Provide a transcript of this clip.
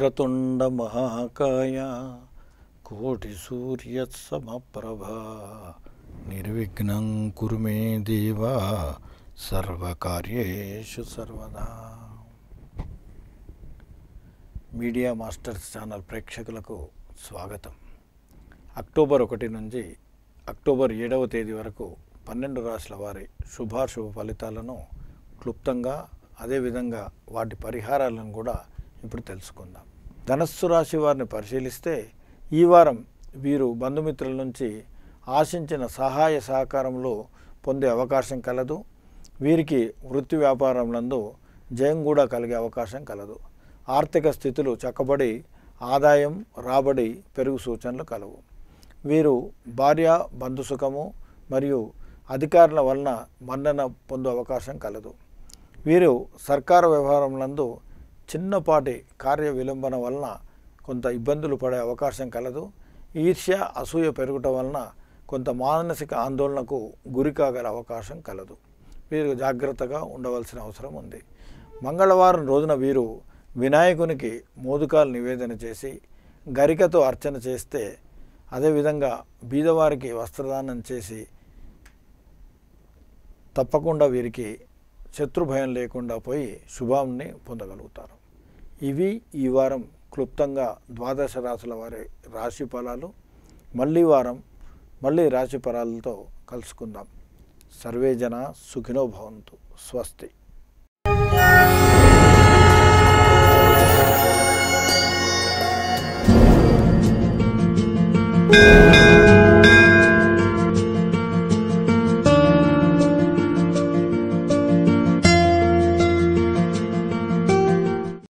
వక్రతుండ మహాకాయ కోటి సూర్య సమప్రభ నిర్విఘ్నం కురు మే దేవా సర్వకార్యేషు సర్వదా మీడియా మాస్టర్స్ ఛానల్ ప్రేక్షకులకు స్వాగతం అక్టోబర్ ఒకటి నుంచి అక్టోబర్ ఏడవ తేదీ వరకు పన్నెండు రాశుల వారి శుభాశుభ ఫలితాలను క్లుప్తంగా అదేవిధంగా వాటి పరిహారాలను కూడా ఇప్పుడు తెలుసుకుందాం ధనస్సు రాశి వారిని పరిశీలిస్తే ఈ వారం వీరు బంధుమిత్రుల నుంచి ఆశించిన సహాయ సహకారంలో పొందే అవకాశం కలదు వీరికి వృత్తి వ్యాపారంలందు జయం కూడా కలిగే అవకాశం కలదు ఆర్థిక స్థితులు చక్కబడి ఆదాయం రాబడి పెరుగు సూచనలు కలవు వీరు భార్య బంధుసుఖము మరియు అధికారుల వలన మన్నన పొందే అవకాశం కలదు వీరు సర్కారు వ్యవహారంలందు చిన్నపాటి కార్య విలంబన వలన కొంత ఇబ్బందులు పడే అవకాశం కలదు ఈర్ష్య అసూయ పెరగటం వలన కొంత మానసిక ఆందోళనకు గురి కాగల అవకాశం కలదు వీరు జాగ్రత్తగా ఉండవలసిన అవసరం ఉంది మంగళవారం రోజున వీరు వినాయకునికి మోదుకాలు నివేదన చేసి గరికతో అర్చన చేస్తే అదేవిధంగా బీదవారికి వస్త్రదానం చేసి తప్పకుండా వీరికి శత్రుభయం లేకుండా పోయి శుభాన్ని పొందగలుగుతారు ఇవి ఈ వారం క్లుప్తంగా ద్వాదశ రాశుల వారి రాశి ఫలాలు మళ్ళీ వారం మళ్ళీ రాశి ఫలాలతో కలుసుకుందాం సర్వే జన సుఖినో భవంతు స్వస్తి